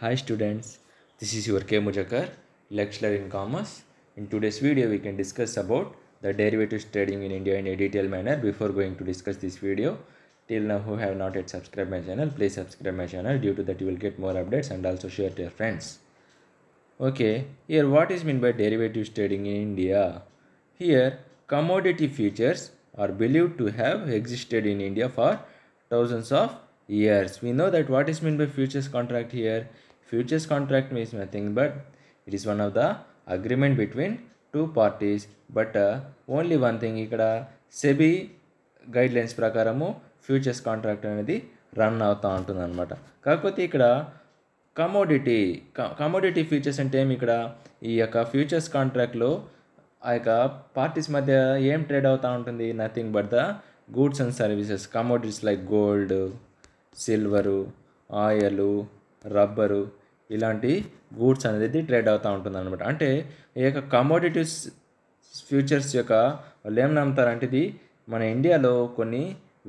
Hi students, this is your K. Mujakar, lecturer in commerce. In today's video, we can discuss about the derivatives trading in India in a detailed manner. Before going to discuss this video, till now who have not yet subscribed my channel, please subscribe my channel. Due to that, you will get more updates and also share to your friends. Okay, here what is meant by derivatives trading in India? Here, commodity futures are believed to have existed in India for thousands of years. We know that what is meant by futures contract here futures contract means nothing but it is one of the agreement between two parties but only one thing ఇక్కడ SEBI guidelines ప్రకారము futures contract అనేది run అవుతూ ఉంటుంది అనమాట కాకపోతే ఇక్కడ commodity commodity futures అంటే ఏమి ఇక్కడ ఈ యొక్క ఫ్యూచర్స్ కాంట్రాక్ట్లో ఆ యొక్క పార్టీస్ మధ్య ఏం ట్రేడ్ అవుతూ ఉంటుంది nothing but the goods and services commodities like gold silver oil rubber ఇలాంటి గూడ్స్ అనేది ట్రేడ్ అవుతూ ఉంటుంది అనమాట అంటే ఈ యొక్క కమోడిటీస్ ఫ్యూచర్స్ యొక్క వాళ్ళు ఏం నమ్ముతారంటే ఇది మన ఇండియాలో కొన్ని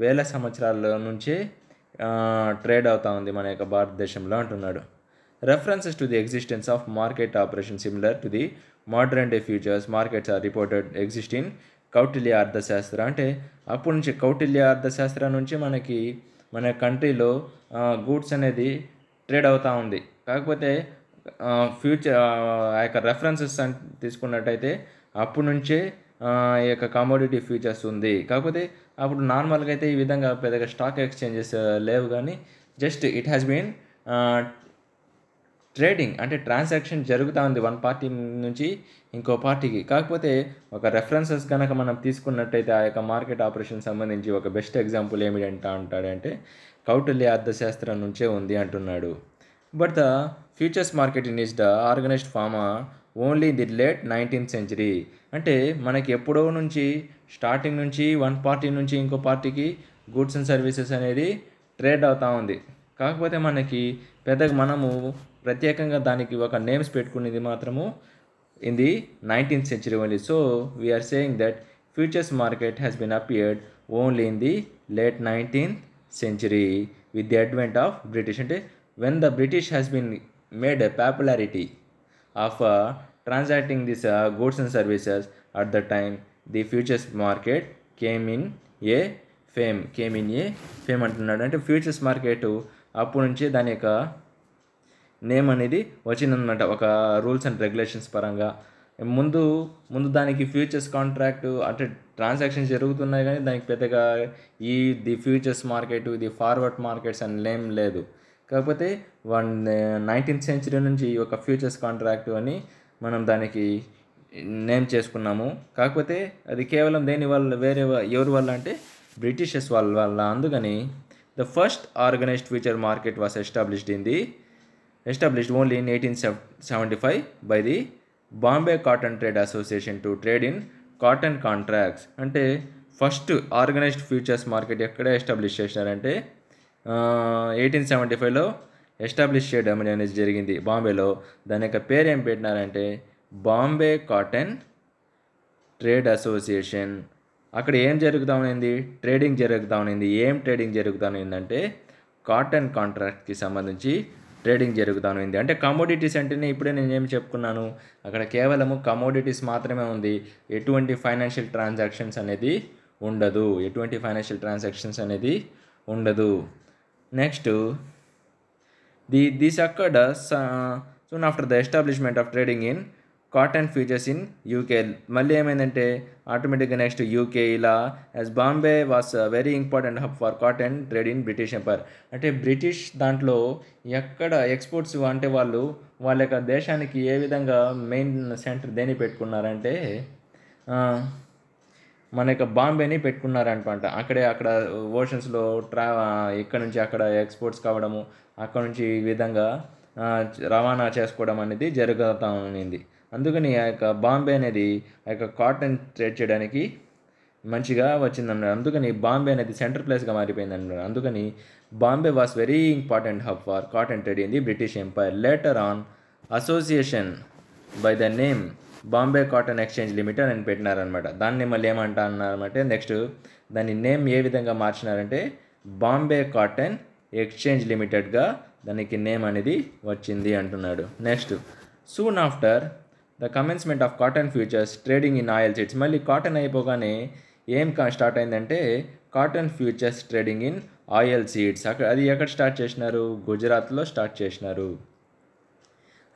వేల సంవత్సరాల నుంచే ట్రేడ్ అవుతా ఉంది మన యొక్క భారతదేశంలో అంటున్నాడు references to the existence of market operation similar to the modern day futures markets are reported exist in Kautilya Arthashastra అంటే అప్పటి నుంచి కౌటిల్య అర్థశాస్త్ర నుంచి మనకి మన కంట్రీలో గూడ్స్ అనేది ట్రేడ్ అవుతూ ఉంది కాకపోతే ఫ్యూచర్ ఆ యొక్క రెఫరెన్సెస్ తీసుకున్నట్టయితే అప్పటి నుంచే ఈ యొక్క కమోడిటీ ఫ్యూచర్స్ ఉంది కాకపోతే అప్పుడు నార్మల్గా అయితే ఈ విధంగా పెద్దగా స్టాక్ ఎక్స్చేంజెస్ లేవు కానీ just it has been trading అంటే ట్రాన్సాక్షన్ జరుగుతూ ఉంది వన్ పార్టీ నుంచి ఇంకో పార్టీకి కాకపోతే ఒక రెఫరెన్సెస్ కనుక మనం తీసుకున్నట్టయితే ఆ యొక్క మార్కెట్ ఆపరేషన్ సంబంధించి ఒక బెస్ట్ ఎగ్జాంపుల్ ఏమిటంటా అంటాడంటే ఉంటాడంటే అర్థశాస్త్రం నుంచే ఉంది అంటున్నాడు but the futures market in is the organized form only in the late nineteenth century అంటే మనకి ఎప్పుడో నుంచి స్టార్టింగ్ నుంచి వన్ పార్టీ నుంచి ఇంకో పార్టీకి గూడ్స్ అండ్ సర్వీసెస్ అనేది ట్రేడ్ అవుతూ ఉంది కాకపోతే మనకి పెద్దగా మనము ప్రత్యేకంగా దానికి ఒక నేమ్స్ పెట్టుకునేది మాత్రము in the nineteenth century only so we are saying that futures market has been appeared only in the late nineteenth century with the advent of British అంటే when the British has been made a popularity of uh, transacting these uh, goods and services at the time the futures market came in a fame came in a fame అంటున్నాడు అంటే futures market అప్పటి నుంచి దాని యొక్క name అనేది వచ్చిందనమాట ఒక rules and regulations పరంగా ముందు ముందు దానికి ఫ్యూచర్స్ కాంట్రాక్ట్ అంటే ట్రాన్సాక్షన్స్ జరుగుతున్నాయి కానీ దానికి పెద్దగా ఈ ది ఫ్యూచర్స్ మార్కెట్ ఇది ఫార్వర్డ్ మార్కెట్స్ అని నేమ్ లేదు కాకపోతే వన్ నైన్టీన్త్ సెంచరీ నుంచి ఒక ఫ్యూచర్స్ కాంట్రాక్ట్ అని మనం దానికి నేమ్ చేసుకున్నాము కాకపోతే అది కేవలం దేని వల్ల వేరే ఎవరి వల్ల అంటే బ్రిటిషర్స్ వాళ్ళ వల్ల అందుకని the first organized future market was established in the established only in eighteen seventy five by the Bombay cotton trade association to trade in cotton contracts అంటే ఫస్ట్ ఆర్గనైజ్డ్ ఫ్యూచర్స్ మార్కెట్ ఎక్కడ ఎస్టాబ్లిష్ చేసినారంటే eighteen seventy ఫైవ్లో establish చేయడం అనేది జరిగింది బాంబేలో దాని యొక్క పేరు ఏం పెట్టినారంటే బాంబే కాటన్ ట్రేడ్ అసోసియేషన్ అక్కడ ఏం జరుగుతూ ఉన్నింది ట్రేడింగ్ జరుగుతూ ఉన్నింది ఏం ట్రేడింగ్ జరుగుతూ అంటే కాటన్ కాంట్రాక్ట్కి సంబంధించి ట్రేడింగ్ జరుగుతూ ఉంది అంటే కమోడిటీస్ అంటేనే ఇప్పుడే నేను ఏం చెప్పుకున్నాను అక్కడ కేవలము కమోడిటీస్ మాత్రమే ఉంది ఎటువంటి ఫైనాన్షియల్ ట్రాన్సాక్షన్స్ అనేది ఉండదు ఎటువంటి ఫైనాన్షియల్ ట్రాన్సాక్షన్స్ అనేది ఉండదు నెక్స్ట్ ది దిస్ అక్కడ soon after the establishment of trading in cotton futures in UK మళ్ళీ ఏమైందంటే ఆటోమేటిక్గా నెక్స్ట్ యూకే ఇలా as Bombay was very important hub for cotton trade in British empire అంటే బ్రిటిష్ దాంట్లో ఎక్కడ ఎక్స్పోర్ట్స్ అంటే వాళ్ళు వాళ్ళ యొక్క దేశానికి ఏ విధంగా మెయిన్ సెంటర్ దేని పెట్టుకున్నారంటే మన యొక్క బాంబేని పెట్టుకున్నారనమాట అక్కడే అక్కడ ఓషన్స్లో ట్రా ఇక్కడ నుంచి అక్కడ ఎక్స్పోర్ట్స్ కావడము అక్కడ నుంచి ఈ విధంగా రవాణా చేసుకోవడం అనేది జరుగుతూ ఉన్నింది అందుకని ఆ యొక్క బాంబే అనేది ఆ యొక్క కాటన్ ట్రేడ్ చేయడానికి మంచిగా అన్నారు అందుకని బాంబే అనేది సెంటర్ ప్లేస్గా మారిపోయింది అన్నారు అందుకని Bombay was very important hub for cotton trade in the British empire later on association by the name Bombay cotton exchange limited అని పెట్టినారనమాట దాన్ని మళ్ళీ ఏమంటా అన్నారంటే నెక్స్ట్ దాని నేమ్ ఏ విధంగా మార్చినారంటే బాంబే కాటన్ ఎక్స్చేంజ్ లిమిటెడ్గా దానికి నేమ్ అనేది వచ్చింది అంటున్నాడు next soon after the commencement of cotton futures trading in oil seeds మళ్ళీ కాటన్ అయిపోగానే ఏం కా స్టార్ట్ అయిందంటే cotton futures trading in oil seeds అక్కడ అది ఎక్కడ స్టార్ట్ చేసినారు గుజరాత్లో స్టార్ట్ చేసినారు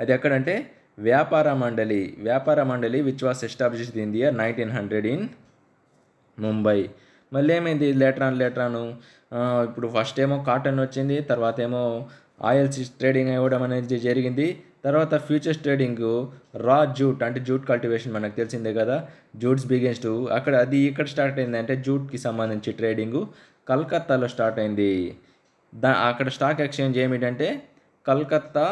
అది ఎక్కడంటే వ్యాపార Mandali Vyapara Mandali which was establish in the year nineteen hundred in Mumbai మళ్ళీ ఏమైంది లేట్రాన్ లేట్రాను ఇప్పుడు ఫస్ట్ ఏమో కాటన్ వచ్చింది తర్వాత ఏమో ఆయిల్స్ ట్రేడింగ్ ఇవ్వడం అనేది జరిగింది తర్వాత ఫ్యూచర్స్ ట్రేడింగ్ రా జూట్ అంటే జూట్ కల్టివేషన్ మనకు తెలిసిందే కదా జూట్స్ బిగెన్స్ టు అక్కడ అది ఇక్కడ స్టార్ట్ అయింది అంటే జూట్కి సంబంధించి ట్రేడింగ్ కలకత్తాలో స్టార్ట్ అయింది దా అక్కడ స్టాక్ ఎక్స్చేంజ్ ఏమిటంటే కలకత్తా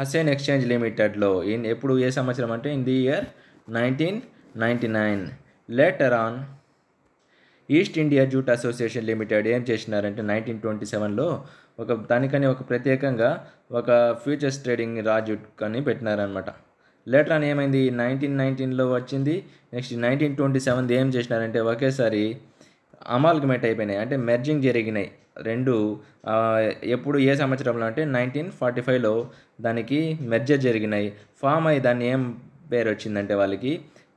హసేన్ ఎక్స్చేంజ్ లిమిటెడ్లో ఇన్ ఎప్పుడు ఏ సంవత్సరం అంటే in the year nineteen ninety nine later on East India jute association limited ఏం చేసినారంటే నైన్టీన్ ట్వంటీ సెవెన్లో ఒక దానికని ఒక ప్రత్యేకంగా ఒక ఫ్యూచర్స్ ట్రేడింగ్ రాజు అని పెట్టినారనమాట లేటర్ ఆన్ ఏమైంది నైన్టీన్ నైన్టీన్లో వచ్చింది నెక్స్ట్ నైన్టీన్ ట్వంటీ సెవెన్ ఏం చేసినారంటే ఒకేసారి అమాల్గమేట్ అయిపోయినాయి అంటే మెర్జింగ్ జరిగినాయి రెండు ఎప్పుడు ఏ సంవత్సరంలో అంటే నైన్టీన్ ఫార్టీ ఫైవ్లో దానికి మెర్జర్ జరిగినాయి ఫామ్ అయ్యి దాన్ని ఏం పేరు వచ్చిందంటే వాళ్ళకి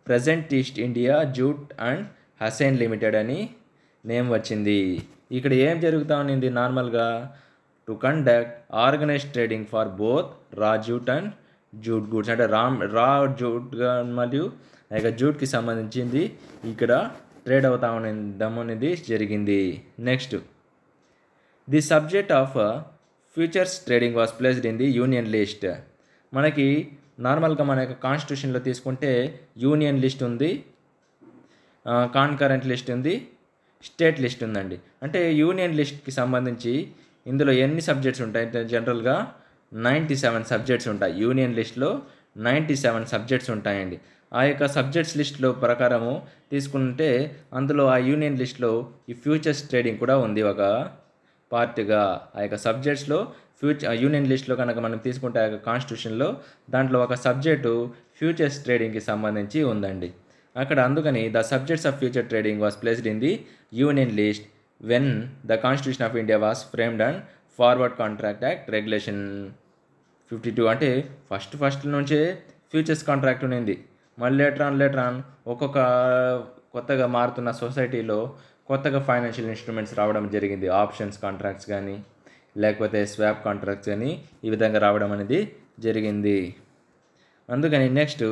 present East India jute and hessian limited అని నేమ్ వచ్చింది ఇక్కడ ఏం జరుగుతూ ఉంది నార్మల్గా to conduct organize trading for both raw jute and jute goods అంటే రా రా జూట్ మరియు జూట్కి సంబంధించింది ఇక్కడ ట్రేడ్ అవుతామనేద్దాం అనేది జరిగింది next the subject of futures trading was placed in the union list మనకి నార్మల్గా మన యొక్క కాన్స్టిట్యూషన్లో తీసుకుంటే యూనియన్ లిస్ట్ ఉంది కాన్కరెంట్ లిస్ట్ ఉంది స్టేట్ లిస్ట్ ఉందండి అంటే యూనియన్ లిస్ట్కి సంబంధించి ఇందులో ఎన్ని సబ్జెక్ట్స్ ఉంటాయి జనరల్గా నైంటీ సెవెన్ సబ్జెక్ట్స్ ఉంటాయి యూనియన్ లిస్ట్లో నైంటీ సెవెన్ సబ్జెక్ట్స్ ఉంటాయండి ఆ యొక్క సబ్జెక్ట్స్ లిస్ట్లో ప్రకారము తీసుకుంటే అందులో ఆ యూనియన్ లిస్ట్లో ఈ ఫ్యూచర్స్ ట్రేడింగ్ కూడా ఉంది ఒక పార్ట్గా ఆ యొక్క సబ్జెక్ట్స్లో ఫ్యూచర్ యూనియన్ లిస్ట్లో కనుక మనం తీసుకుంటే ఆ యొక్క కాన్స్టిట్యూషన్లో దాంట్లో ఒక సబ్జెక్టు ఫ్యూచర్స్ ట్రేడింగ్కి సంబంధించి ఉందండి అక్కడ అందుకని the subjects of future trading was placed in the union list when the constitution of India was framed and forward contract act regulation fifty two అంటే ఫస్ట్ ఫస్ట్ నుంచే ఫ్యూచర్స్ కాంట్రాక్ట్ ఉన్నింది మళ్ళీ later on later on ఒక్కొక్క కొత్తగా మారుతున్న సొసైటీలో కొత్తగా financial instruments రావడం జరిగింది ఆప్షన్స్ కాంట్రాక్ట్స్ కానీ లేకపోతే స్వాప్ కాంట్రాక్ట్స్ కానీ ఈ విధంగా రావడం అనేది జరిగింది అందుకని next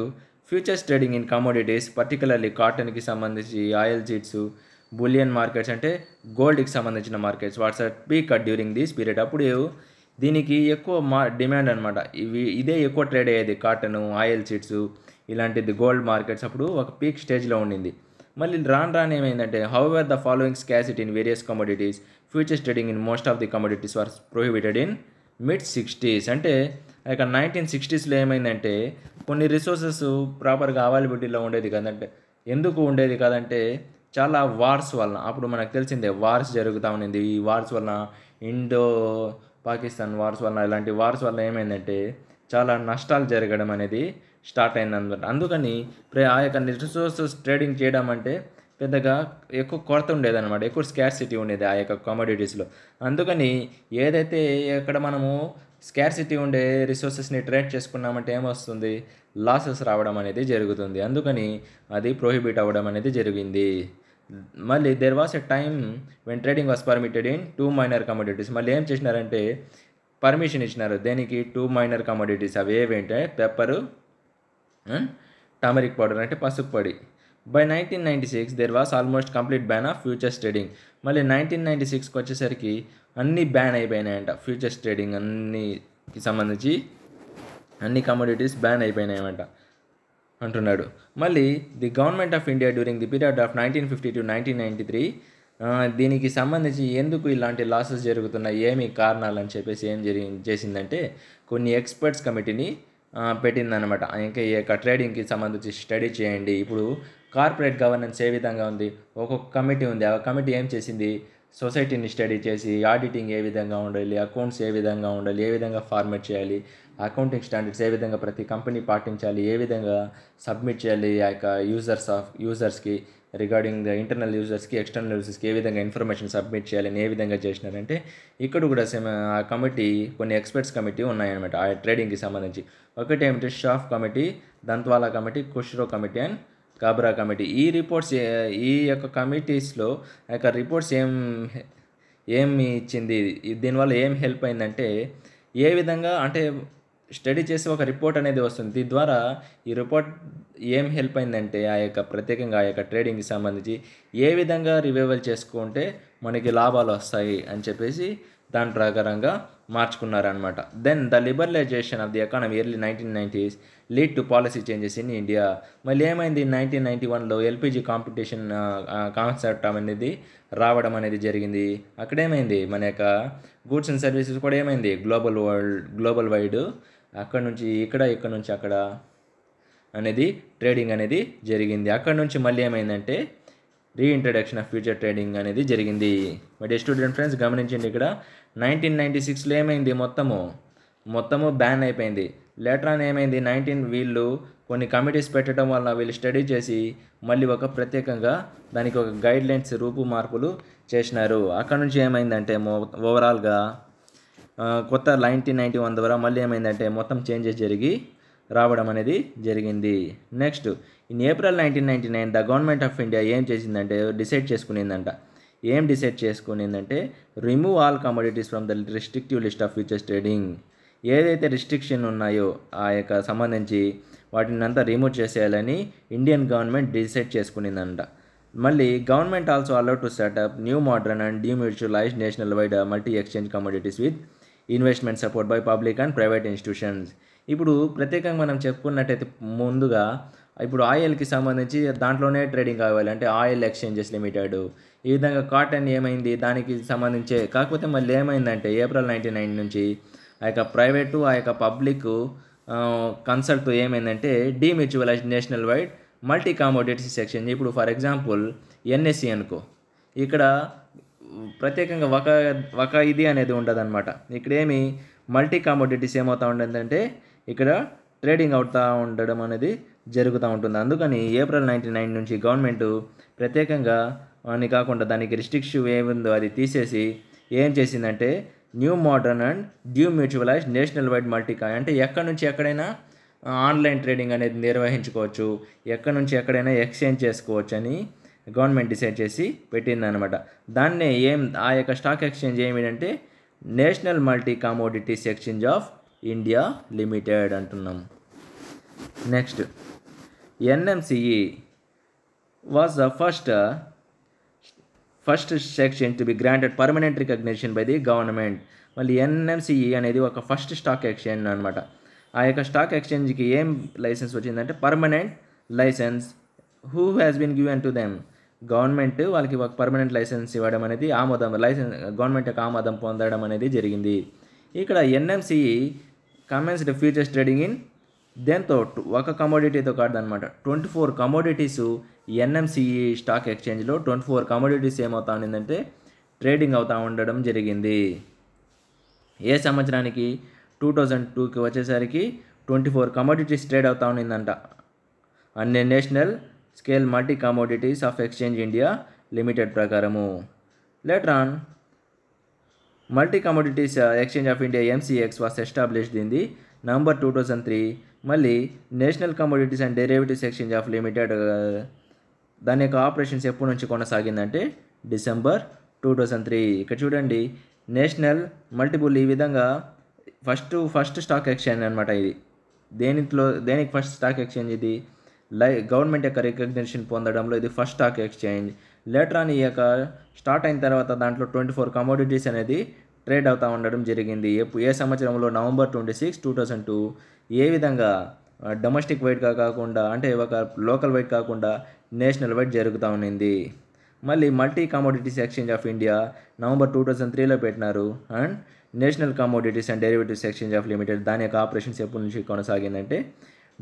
futures trading in commodities particularly కాటన్కి సంబంధించి ఆయిల్ జీట్స్ బులియన్ మార్కెట్స్ అంటే గోల్డ్కి సంబంధించిన markets what's are peak during this period అప్పుడు దీనికి ఎక్కువ మా డిమాండ్ అనమాట ఇవి ఇదే ఎక్కువ ట్రేడ్ అయ్యేది కాటను ఆయిల్ సీడ్స్ ఇలాంటిది గోల్డ్ మార్కెట్స్ అప్పుడు ఒక పీక్ స్టేజ్లో ఉండింది మళ్ళీ రాను రాను ఏమైందంటే how however the following scarcity in various commodities futures trading in most of the commodities are prohibited in mid sixties అంటే ఇక నైన్టీన్ సిక్స్టీస్లో ఏమైందంటే కొన్ని రిసోర్సెస్ ప్రాపర్గా అవైలబిలిటీలో ఉండేది కదంటే ఎందుకు ఉండేది కాదంటే చాలా వార్స్ వలన అప్పుడు మనకు తెలిసిందే వార్స్ జరుగుతూ ఉండింది ఈ వార్స్ వలన ఇండో పాకిస్తాన్ వార్స్ వలన ఇలాంటి వార్స్ వల్ల ఏమైందంటే చాలా నష్టాలు జరగడం అనేది స్టార్ట్ అయిందనమాట అందుకని ఆ యొక్క రిసోర్సెస్ ట్రేడింగ్ చేయడం అంటే పెద్దగా ఎక్కువ కొరత ఉండేదన్నమాట ఎక్కువ స్కార్సిటీ ఉండేది ఆ యొక్క కమోడిటీస్లో అందుకని ఏదైతే ఎక్కడ మనము స్కార్సిటీ ఉండే రిసోర్సెస్ని ట్రేడ్ చేసుకున్నామంటే ఏమొస్తుంది లాసెస్ రావడం అనేది జరుగుతుంది అందుకని అది ప్రోహిబిట్ అవ్వడం అనేది జరిగింది మళ్ళీ there was a time when trading was permitted in two minor commodities మళ్ళీ ఏం చేసినారంటే పర్మిషన్ ఇచ్చినారు దేనికి టూ మైనర్ కమోడిటీస్ అవి ఏవేంటే పెప్పరు టామరిక్ hmm? పౌడర్ అంటే పసుపు పొడి by nineteen ninety six there was almost complete ban of futures trading మళ్ళీ నైన్టీన్ నైంటీ సిక్స్కి వచ్చేసరికి అన్నీ బ్యాన్ అయిపోయినాయంట ఫ్యూచర్స్ ట్రేడింగ్ అన్నికి సంబంధించి అన్ని కమోడిటీస్ బ్యాన్ అయిపోయినాయన్నమాట అంటున్నాడు మళ్ళీ the government of India during the period of nineteen fifty to nineteen ninety three దీనికి సంబంధించి ఎందుకు ఇలాంటి లాసెస్ జరుగుతున్నాయి ఏమి కారణాలు అని చెప్పేసి ఏం జరిగి చేసిందంటే కొన్ని ఎక్స్పర్ట్స్ కమిటీని పెట్టిందనమాట ఇంకా ఈ యొక్క ట్రేడింగ్కి సంబంధించి స్టడీ చేయండి ఇప్పుడు కార్పొరేట్ గవర్నెన్స్ ఏ విధంగా ఉంది ఒక్కొక్క కమిటీ ఉంది ఆ కమిటీ ఏం చేసింది సొసైటీని స్టడీ చేసి ఆడిటింగ్ ఏ విధంగా ఉండాలి అకౌంట్స్ ఏ విధంగా ఉండాలి ఏ విధంగా ఫార్మేట్ చేయాలి అకౌంటింగ్ స్టాండర్డ్స్ ఏ విధంగా ప్రతి కంపెనీ పాటించాలి ఏ విధంగా సబ్మిట్ చేయాలి ఆ యొక్క యూజర్స్ ఆఫ్ యూజర్స్కి రిగార్డింగ్ ద ఇంటర్నల్ యూజర్స్కి ఎక్స్టర్నల్ యూజర్స్కి ఏ విధంగా ఇన్ఫర్మేషన్ సబ్మిట్ అని ఏ విధంగా చేసినారంటే ఇక్కడ కూడా ఆ కమిటీ కొన్ని ఎక్స్పర్ట్స్ కమిటీ ఉన్నాయన్నమాట ఆ ట్రేడింగ్కి సంబంధించి ఒకటి ఏమిటి Shroff committee Dantwala committee Khusro committee and Kabra committee ఈ రిపోర్ట్స్ ఈ యొక్క కమిటీస్లో ఆ యొక్క రిపోర్ట్స్ ఏం ఏమి ఇచ్చింది దీనివల్ల ఏం హెల్ప్ అయిందంటే ఏ విధంగా అంటే స్టడీ చేసి ఒక రిపోర్ట్ అనేది వస్తుంది దీని ద్వారా ఈ రిపోర్ట్ ఏం హెల్ప్ అయిందంటే ఆ యొక్క ప్రత్యేకంగా ఆ యొక్క ట్రేడింగ్కి సంబంధించి ఏ విధంగా రివైవల్ చేసుకుంటే మనకి లాభాలు వస్తాయి అని చెప్పేసి దాని ప్రకారంగా మార్చుకున్నారనమాట then the liberalization of the economy early nineteen nineties lead to policy changes in India మళ్ళీ ఏమైంది నైన్టీన్ నైంటీ వన్లో ఎల్పిజి కాంపిటీషన్ కాన్సెప్ట్ అనేది రావడం అనేది జరిగింది అక్కడేమైంది మన యొక్క గూడ్స్ అండ్ సర్వీసెస్ కూడా ఏమైంది గ్లోబల్ వరల్డ్ గ్లోబల్ వైడ్ అక్కడ నుంచి ఇక్కడ ఇక్కడ నుంచి అక్కడ అనేది ట్రేడింగ్ అనేది జరిగింది అక్కడ నుంచి మళ్ళీ ఏమైందంటే రీఇంట్రడక్షన్ ఆఫ్ ఫ్యూచర్ ట్రేడింగ్ అనేది జరిగింది మరి స్టూడెంట్ ఫ్రెండ్స్ గమనించండి ఇక్కడ నైన్టీన్ నైంటీ సిక్స్లో ఏమైంది మొత్తము మొత్తము బ్యాన్ అయిపోయింది లేటర్ అని ఏమైంది నైన్టీన్ వీళ్ళు కొన్ని కమిటీస్ పెట్టడం వల్ల వీళ్ళు స్టడీ చేసి మళ్ళీ ఒక ప్రత్యేకంగా దానికి ఒక గైడ్లైన్స్ రూపు మార్పులు చేసినారు అక్కడ నుంచి ఏమైందంటే ఓవరాల్గా కొత్త నైన్టీన్ నైంటీ వన్ ద్వారా మళ్ళీ ఏమైందంటే మొత్తం చేంజెస్ జరిగి రావడం అనేది జరిగింది next in April nineteen ninety nine the government of India ఏం చేసిందంటే డిసైడ్ చేసుకునిందంట ఏం డిసైడ్ చేసుకునిందంటే remove all commodities from the restrictive list of futures trading ఏదైతే రిస్ట్రిక్షన్ ఉన్నాయో ఆ యొక్క సంబంధించి వాటిని అంతా రిమూవ్ చేసేయాలని ఇండియన్ గవర్నమెంట్ డిసైడ్ చేసుకునిందంట మళ్ళీ government also allowed to set up new modern and demutualize national wide multi exchange commodities with investment support by public and private institutions ఇప్పుడు ప్రత్యేకంగా మనం చెప్పుకున్నట్టయితే ముందుగా ఇప్పుడు ఆయిల్కి సంబంధించి దాంట్లోనే ట్రేడింగ్ కావాలి అంటే ఆయిల్ ఎక్స్చేంజెస్ లిమిటెడ్ ఈ విధంగా కాటన్ ఏమైంది దానికి సంబంధించే కాకపోతే మళ్ళీ ఏమైందంటే ఏప్రిల్ నైన్టీ నైన్ నుంచి ఆ యొక్క ప్రైవేటు ఆ యొక్క పబ్లిక్ కన్సల్ట్ ఏమైందంటే de demutualize national wide multi commodities section ఇప్పుడు ఫర్ ఎగ్జాంపుల్ ఎన్ఎస్సి అనుకో ఇక్కడ ప్రత్యేకంగా ఒక ఒక ఇది అనేది ఉండదు అనమాట ఇక్కడేమి మల్టీ కామోడిటీస్ ఏమవుతా ఉండదంటే ఇక్కడ ట్రేడింగ్ అవుతా ఉండడం అనేది జరుగుతూ ఉంటుంది అందుకని ఏప్రిల్ నైన్టీ నైన్ నుంచి గవర్నమెంట్ ప్రత్యేకంగా అని కాకుండా దానికి రిస్ట్రిక్ష ఏముందో అది తీసేసి ఏం చేసిందంటే new modern and demutualize national wide మల్టీకా అంటే ఎక్కడి నుంచి ఎక్కడైనా ఆన్లైన్ ట్రేడింగ్ అనేది నిర్వహించుకోవచ్చు ఎక్కడి నుంచి ఎక్కడైనా ఎక్స్చేంజ్ చేసుకోవచ్చు అని గవర్నమెంట్ డిసైడ్ చేసి పెట్టింది అనమాట దాన్నే ఏం ఆ యొక్క స్టాక్ ఎక్స్చేంజ్ ఏమిటంటే national multi commodities exchange of India limited అంటున్నాం next NMCE was the first first section to be granted permanent recognition by the government మళ్ళీ ఎన్ఎంసిఈ అనేది ఒక ఫస్ట్ స్టాక్ ఎక్స్చేంజ్ అనమాట ఆ యొక్క స్టాక్ ఎక్స్చేంజ్కి ఏం లైసెన్స్ వచ్చిందంటే permanent license who has been given to them government వాళ్ళకి ఒక పర్మనెంట్ లైసెన్స్ ఇవ్వడం అనేది ఆమోదం లైసెన్స్ గవర్నమెంట్ యొక్క ఆమోదం పొందడం అనేది జరిగింది ఇక్కడ NMC commenced futures trading in దేంతో ఒక కమోడిటీతో కాదనమాట twenty four commodities NMCE stock ఎక్స్చేంజ్లో ట్వంటీ ఫోర్ కమోడిటీస్ ఏమవుతా ఉండిందంటే ట్రేడింగ్ అవుతూ ఉండడం జరిగింది ఏ సంవత్సరానికి టూ థౌజండ్ టూకి వచ్చేసరికి ట్వంటీ ఫోర్ కమోడిటీస్ ట్రేడ్ అవుతూ ఉండిందంట అన్ని national scale multi commodities of exchange India limited ప్రకారము later on multi commodities uh, exchange of India MCX was established in November two thousand three మళ్ళీ national commodities and derivatives exchange of limited uh, దాని యొక్క operations ఎప్పటి నుంచి కొనసాగిందంటే December two thousand three ఇక్కడ చూడండి national multiple ఈ విధంగా ఫస్ట్ ఫస్ట్ స్టాక్ ఎక్స్చేంజ్ అనమాట ఇది దేనిలో దేనికి ఫస్ట్ స్టాక్ ఎక్స్చేంజ్ ఇది లై గవర్నమెంట్ యొక్క రికగ్నిషన్ పొందడంలో ఇది first stock exchange later on ఈ యొక్క స్టార్ట్ అయిన తర్వాత దాంట్లో ట్వంటీ ఫోర్ కమోడిటీస్ అనేది ట్రేడ్ అవుతూ ఉండడం జరిగింది ఏ సంవత్సరంలో November twenty six two thousand two ఏ విధంగా డొమెస్టిక్ వైడ్గా కాకుండా అంటే ఒక లోకల్ వైడ్ కాకుండా నేషనల్ వైడ్ జరుగుతూ ఉండింది మళ్ళీ multi commodities exchange of India November two thousand త్రీలో పెట్టినారు and national commodities and derivatives exchange of limited దాని యొక్క ఆపరేషన్స్ ఎప్పటి నుంచి కొనసాగిందంటే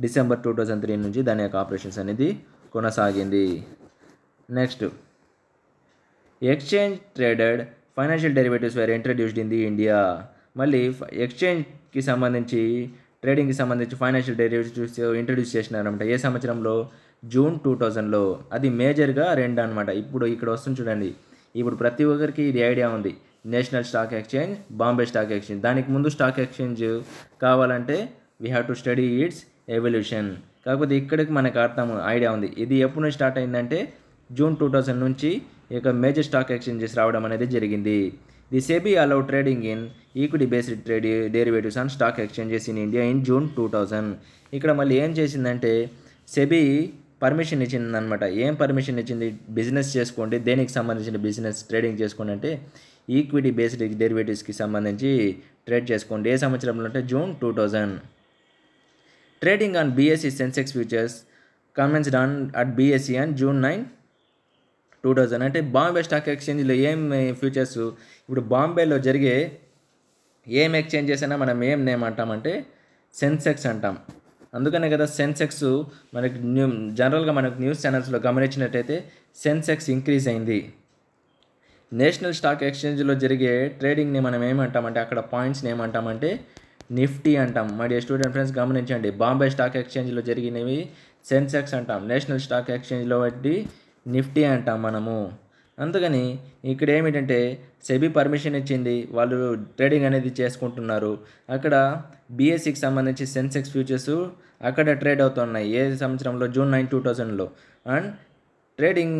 డిసెంబర్ టూ థౌజండ్ త్రీ నుంచి దాని యొక్క ఆపరేషన్స్ అనేది కొనసాగింది next exchange traded financial derivatives were introduced in the India మళ్ళీ ఎక్స్చేంజ్కి సంబంధించి ట్రేడింగ్కి సంబంధించి ఫైనాన్షియల్ డెరివేటివ్స్ ఇంట్రడ్యూస్ చేసినారనమాట ఏ సంవత్సరంలో జూన్ టూ థౌజండ్లో అది మేజర్గా రెండు అనమాట ఇప్పుడు ఇక్కడ వస్తుంది చూడండి ఇప్పుడు ప్రతి ఒక్కరికి ఇది ఐడియా ఉంది national stock exchange Bombay stock exchange దానికి ముందు స్టాక్ ఎక్స్చేంజ్ కావాలంటే we have to study its evolution కాకపోతే ఇక్కడికి మనకు అర్థం ఐడియా ఉంది ఇది ఎప్పుడు నుంచి స్టార్ట్ అయిందంటే జూన్ టూ థౌజండ్ నుంచి ఇక మేజర్ స్టాక్ ఎక్స్చేంజెస్ రావడం అనేది జరిగింది the SEBI allow trading in equity based trade derivatives and stock exchanges in India in June two thousand ఇక్కడ మళ్ళీ ఏం చేసిందంటే సెబీ పర్మిషన్ e ఇచ్చిందనమాట ఏం పర్మిషన్ ఇచ్చింది బిజినెస్ చేసుకోండి దేనికి సంబంధించిన బిజినెస్ ట్రేడింగ్ చేసుకోండి అంటే ఈక్విటీ బేస్డ్ డెరివేటివ్స్కి సంబంధించి ట్రేడ్ చేసుకోండి ఏ సంవత్సరంలో అంటే June two thousand trading on BSC Sensex futures commenced on at BSE and June nine two thousand అంటే బాంబే స్టాక్ ఎక్స్చేంజ్లో ఏం ఫ్యూచర్స్ ఇప్పుడు బాంబేలో జరిగే ఏం ఎక్స్చేంజెస్ అయినా మనం ఏం నేమ్ అంటామంటే సెన్సెక్స్ అంటాం అందుకనే కదా సెన్సెక్స్ మనకు న్యూ జనరల్గా మనకు న్యూస్ ఛానల్స్లో గమనించినట్టయితే సెన్సెక్స్ ఇంక్రీజ్ అయింది నేషనల్ స్టాక్ ఎక్స్చేంజ్లో జరిగే ట్రేడింగ్ని మనం ఏమంటామంటే అక్కడ పాయింట్స్ని ఏమంటామంటే నిఫ్టీ అంటాం మై డియర్ స్టూడెంట్ ఫ్రెండ్స్ గమనించండి బాంబే స్టాక్ ఎక్స్చేంజ్లో జరిగినవి సెన్సెక్స్ అంటాం నేషనల్ స్టాక్ ఎక్స్చేంజ్లో వడ్డీ నిఫ్టీ అంటాం మనము అందుకని ఇక్కడ ఏమిటంటే సెబీ పర్మిషన్ ఇచ్చింది వాళ్ళు ట్రేడింగ్ అనేది చేసుకుంటున్నారు అక్కడ బీఎస్సికి సంబంధించి సెన్సెక్స్ ఫ్యూచర్స్ అక్కడ ట్రేడ్ అవుతున్నాయి ఏ సంవత్సరంలో జూన్ నైన్ టూ థౌజండ్లో అండ్ ట్రేడింగ్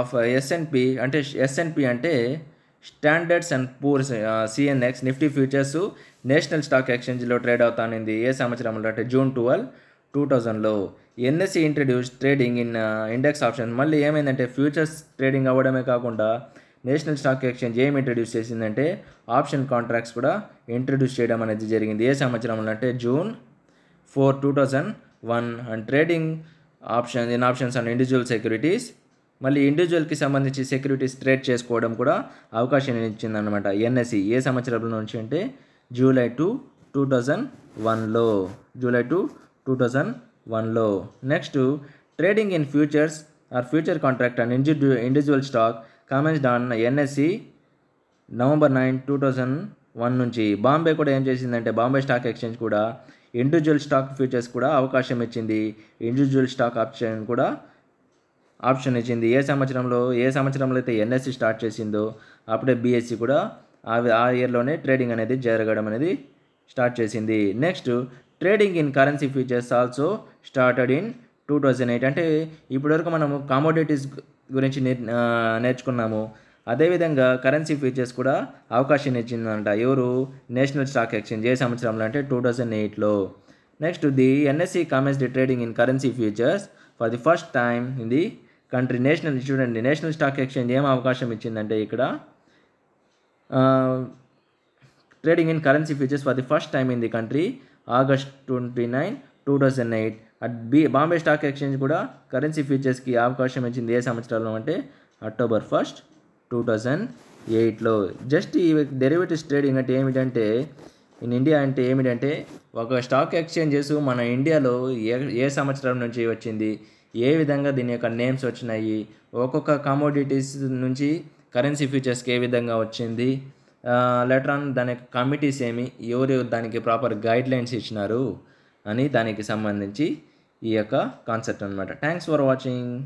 ఆఫ్ ఎస్ఎన్పి అంటే ఎస్ఎన్పి అంటే Standards and Poor's C N X Nifty futures National stock ఎక్స్చేంజ్లో ట్రేడ్ అవుతానింది ఏ సంవత్సరంలో అంటే జూన్ ట్వెల్వ్ టూ థౌజండ్లో N S C introduce trading in index option మళ్ళీ ఏమైందంటే ఫ్యూచర్స్ ట్రేడింగ్ అవ్వడమే కాకుండా నేషనల్ స్టాక్ ఎక్స్చేంజ్ ఏమి ఇంట్రడ్యూస్ చేసిందంటే ఆప్షన్ కాంట్రాక్ట్స్ కూడా ఇంట్రడ్యూస్ చేయడం అనేది జరిగింది ఏ సంవత్సరంలో అంటే June four two thousand one and trading option in options and individual securities మళ్ళీ ఇండివిజువల్కి సంబంధించి సెక్యూరిటీస్ ట్రేడ్ చేసుకోవడం కూడా అవకాశం ఇచ్చిందనమాట ఎన్ఎస్ఈ ఏ సంవత్సరంలో నుంచి అంటే జూలై టు టూ థౌజండ్ వన్లో జూలై టు టూ థౌజండ్ వన్లో next trading in futures or future contract and individual individual stock comments done N S C November nine two thousand one నుంచి బాంబే కూడా ఏం చేసిందంటే బాంబే స్టాక్ ఎక్స్చేంజ్ కూడా ఇండివిజువల్ స్టాక్ ఫ్యూచర్స్ కూడా అవకాశం ఇచ్చింది ఇండివిజువల్ స్టాక్ ఆప్షన్ కూడా ఆప్షన్ ఇచ్చింది ఏ సంవత్సరంలో ఏ సంవత్సరంలో అయితే ఎన్ఎస్సి స్టార్ట్ చేసిందో అప్పుడే బీఎస్సీ కూడా ఆ ఇయర్లోనే ట్రేడింగ్ అనేది జరగడం అనేది స్టార్ట్ చేసింది next trading in currency futures also started in two thousand eight అంటే ఇప్పటివరకు మనము కామోడిటీస్ గురించి నేర్చుకున్నాము అదేవిధంగా కరెన్సీ ఫీచర్స్ కూడా అవకాశం ఇచ్చిందంట ఎవరు నేషనల్ స్టాక్ ఎక్స్చేంజ్ ఏ సంవత్సరంలో అంటే టూ థౌజండ్ ఎయిట్లో next the N S C comments the trading in currency futures for the first time in the country national చూడండి నేషనల్ స్టాక్ ఎక్స్చేంజ్ ఏం అవకాశం ఇచ్చిందంటే ఇక్కడ trading in currency futures for the first time in the country August twenty nine two thousand eight at B Bombay stock Exchange కూడా currency ఫ్యూచర్స్కి అవకాశం ఇచ్చింది ఏ సంవత్సరాల్లో అంటే అక్టోబర్ ఫస్ట్ టూ థౌజండ్ ఎయిట్లో జస్ట్ ఈ డెరివేటివ్స్ ట్రేడింగ్ అంటే ఏమిటంటే ఇన్ ఇండియా అంటే ఏమిటంటే ఒక స్టాక్ ఎక్స్చేంజెస్ మన ఇండియాలో ఏ ఏ సంవత్సరం నుంచి వచ్చింది ఏ విధంగా దీని యొక్క నేమ్స్ వచ్చినాయి ఒక్కొక్క కమోడిటీస్ నుంచి కరెన్సీ ఫ్యూచర్స్కి ఏ విధంగా వచ్చింది లెటర్ ఆన్ దాని యొక్క కమిటీస్ ఏమి ఎవరు దానికి ప్రాపర్ గైడ్ లైన్స్ ఇచ్చినారు అని దానికి సంబంధించి ఈ యొక్క కాన్సెప్ట్ అనమాట థ్యాంక్స్ ఫర్ వాచింగ్